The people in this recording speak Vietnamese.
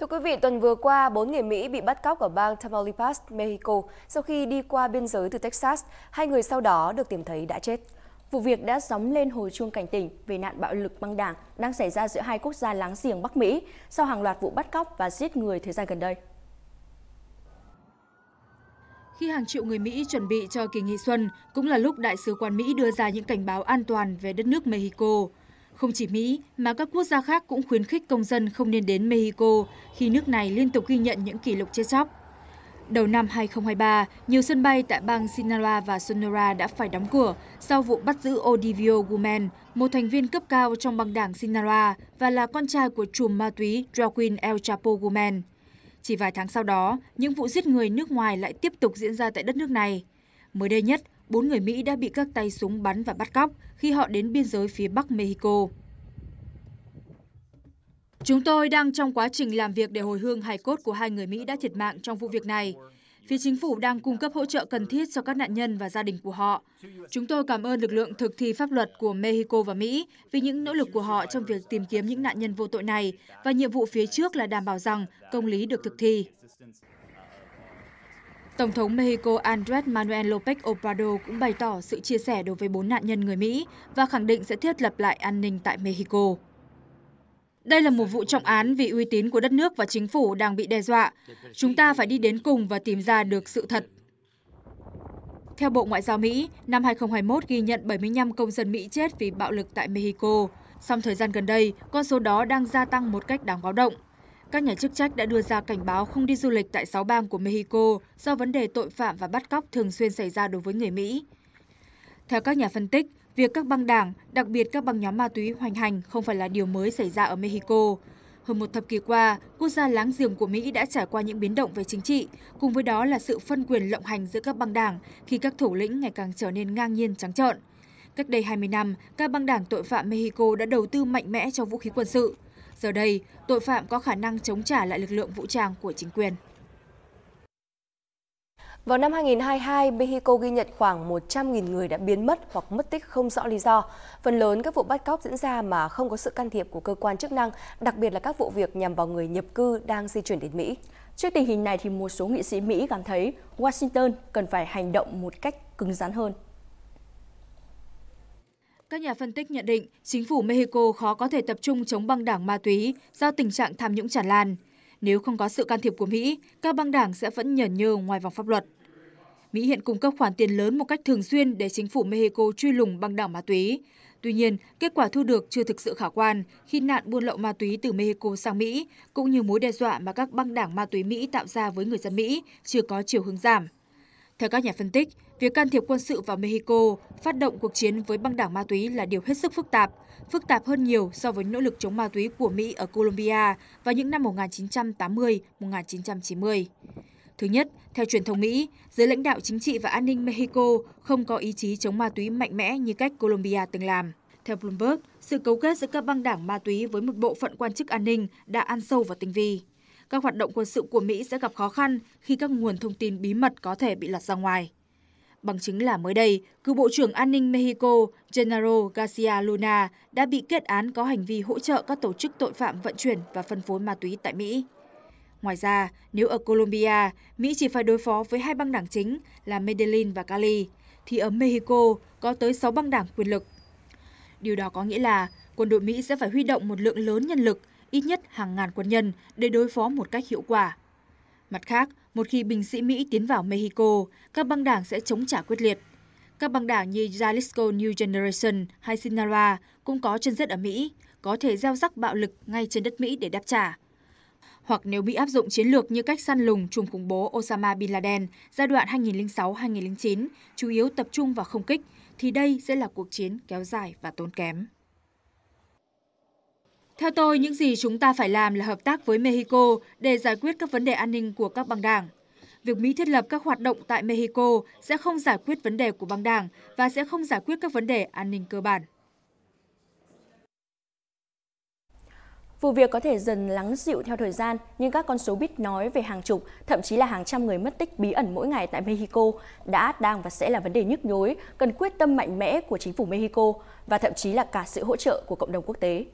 Thưa quý vị, tuần vừa qua, 4 người Mỹ bị bắt cóc ở bang Tamaulipas, Mexico sau khi đi qua biên giới từ Texas. Hai người sau đó được tìm thấy đã chết. Vụ việc đã sóng lên hồi chuông cảnh tỉnh về nạn bạo lực băng đảng đang xảy ra giữa hai quốc gia láng giềng Bắc Mỹ sau hàng loạt vụ bắt cóc và giết người thời gian gần đây. Khi hàng triệu người Mỹ chuẩn bị cho kỳ nghỉ xuân, cũng là lúc Đại sứ quán Mỹ đưa ra những cảnh báo an toàn về đất nước Mexico. Không chỉ Mỹ mà các quốc gia khác cũng khuyến khích công dân không nên đến Mexico khi nước này liên tục ghi nhận những kỷ lục chết chóc. Đầu năm 2023, nhiều sân bay tại bang Sinaloa và Sonora đã phải đóng cửa sau vụ bắt giữ Odivio Guzman, một thành viên cấp cao trong băng đảng Sinaloa và là con trai của chùm ma túy Joaquin El Chapo Guzman. Chỉ vài tháng sau đó, những vụ giết người nước ngoài lại tiếp tục diễn ra tại đất nước này. Mới đây nhất, bốn người Mỹ đã bị các tay súng bắn và bắt cóc khi họ đến biên giới phía Bắc Mexico. Chúng tôi đang trong quá trình làm việc để hồi hương hài cốt của hai người Mỹ đã thiệt mạng trong vụ việc này. Phía chính phủ đang cung cấp hỗ trợ cần thiết cho các nạn nhân và gia đình của họ. Chúng tôi cảm ơn lực lượng thực thi pháp luật của Mexico và Mỹ vì những nỗ lực của họ trong việc tìm kiếm những nạn nhân vô tội này và nhiệm vụ phía trước là đảm bảo rằng công lý được thực thi. Tổng thống Mexico Andrés Manuel López Obrador cũng bày tỏ sự chia sẻ đối với bốn nạn nhân người Mỹ và khẳng định sẽ thiết lập lại an ninh tại Mexico. Đây là một vụ trọng án vì uy tín của đất nước và chính phủ đang bị đe dọa. Chúng ta phải đi đến cùng và tìm ra được sự thật. Theo Bộ Ngoại giao Mỹ, năm 2021 ghi nhận 75 công dân Mỹ chết vì bạo lực tại Mexico. Song thời gian gần đây, con số đó đang gia tăng một cách đáng báo động. Các nhà chức trách đã đưa ra cảnh báo không đi du lịch tại 6 bang của Mexico do vấn đề tội phạm và bắt cóc thường xuyên xảy ra đối với người Mỹ. Theo các nhà phân tích, việc các băng đảng, đặc biệt các băng nhóm ma túy hoành hành không phải là điều mới xảy ra ở Mexico. Hơn một thập kỷ qua, quốc gia láng giềng của Mỹ đã trải qua những biến động về chính trị, cùng với đó là sự phân quyền lộng hành giữa các băng đảng khi các thủ lĩnh ngày càng trở nên ngang nhiên trắng trợn. Cách đây 20 năm, các băng đảng tội phạm Mexico đã đầu tư mạnh mẽ cho vũ khí quân sự. Giờ đây, tội phạm có khả năng chống trả lại lực lượng vũ trang của chính quyền. Vào năm 2022, Mexico ghi nhận khoảng 100.000 người đã biến mất hoặc mất tích không rõ lý do. Phần lớn các vụ bắt cóc diễn ra mà không có sự can thiệp của cơ quan chức năng, đặc biệt là các vụ việc nhằm vào người nhập cư đang di chuyển đến Mỹ. Trước tình hình này thì một số nghị sĩ Mỹ cảm thấy Washington cần phải hành động một cách cứng rắn hơn. Các nhà phân tích nhận định chính phủ Mexico khó có thể tập trung chống băng đảng ma túy do tình trạng tham nhũng tràn lan. Nếu không có sự can thiệp của Mỹ, các băng đảng sẽ vẫn nhởn nhơ ngoài vòng pháp luật. Mỹ hiện cung cấp khoản tiền lớn một cách thường xuyên để chính phủ Mexico truy lùng băng đảng ma túy. Tuy nhiên, kết quả thu được chưa thực sự khả quan khi nạn buôn lậu ma túy từ Mexico sang Mỹ, cũng như mối đe dọa mà các băng đảng ma túy Mỹ tạo ra với người dân Mỹ chưa có chiều hướng giảm. Theo các nhà phân tích, Việc can thiệp quân sự vào Mexico, phát động cuộc chiến với băng đảng ma túy là điều hết sức phức tạp, phức tạp hơn nhiều so với nỗ lực chống ma túy của Mỹ ở Colombia vào những năm 1980-1990. Thứ nhất, theo truyền thông Mỹ, giới lãnh đạo chính trị và an ninh Mexico không có ý chí chống ma túy mạnh mẽ như cách Colombia từng làm. Theo Bloomberg, sự cấu kết giữa các băng đảng ma túy với một bộ phận quan chức an ninh đã ăn sâu và tinh vi. Các hoạt động quân sự của Mỹ sẽ gặp khó khăn khi các nguồn thông tin bí mật có thể bị lật ra ngoài. Bằng chứng là mới đây, cựu Bộ trưởng An ninh Mexico Genaro Garcia Luna đã bị kết án có hành vi hỗ trợ các tổ chức tội phạm vận chuyển và phân phối ma túy tại Mỹ. Ngoài ra, nếu ở Colombia, Mỹ chỉ phải đối phó với hai băng đảng chính là Medellin và Cali, thì ở Mexico có tới 6 băng đảng quyền lực. Điều đó có nghĩa là quân đội Mỹ sẽ phải huy động một lượng lớn nhân lực, ít nhất hàng ngàn quân nhân để đối phó một cách hiệu quả. Mặt khác, một khi binh sĩ Mỹ tiến vào Mexico, các băng đảng sẽ chống trả quyết liệt. Các băng đảng như Jalisco New Generation hay Sinaloa cũng có chân rất ở Mỹ, có thể gieo rắc bạo lực ngay trên đất Mỹ để đáp trả. Hoặc nếu Mỹ áp dụng chiến lược như cách săn lùng trùm khủng bố Osama Bin Laden giai đoạn 2006-2009, chủ yếu tập trung vào không kích, thì đây sẽ là cuộc chiến kéo dài và tốn kém. Theo tôi, những gì chúng ta phải làm là hợp tác với Mexico để giải quyết các vấn đề an ninh của các băng đảng. Việc Mỹ thiết lập các hoạt động tại Mexico sẽ không giải quyết vấn đề của băng đảng và sẽ không giải quyết các vấn đề an ninh cơ bản. Vụ việc có thể dần lắng dịu theo thời gian, nhưng các con số biết nói về hàng chục, thậm chí là hàng trăm người mất tích bí ẩn mỗi ngày tại Mexico đã, đang và sẽ là vấn đề nhức nhối, cần quyết tâm mạnh mẽ của chính phủ Mexico và thậm chí là cả sự hỗ trợ của cộng đồng quốc tế.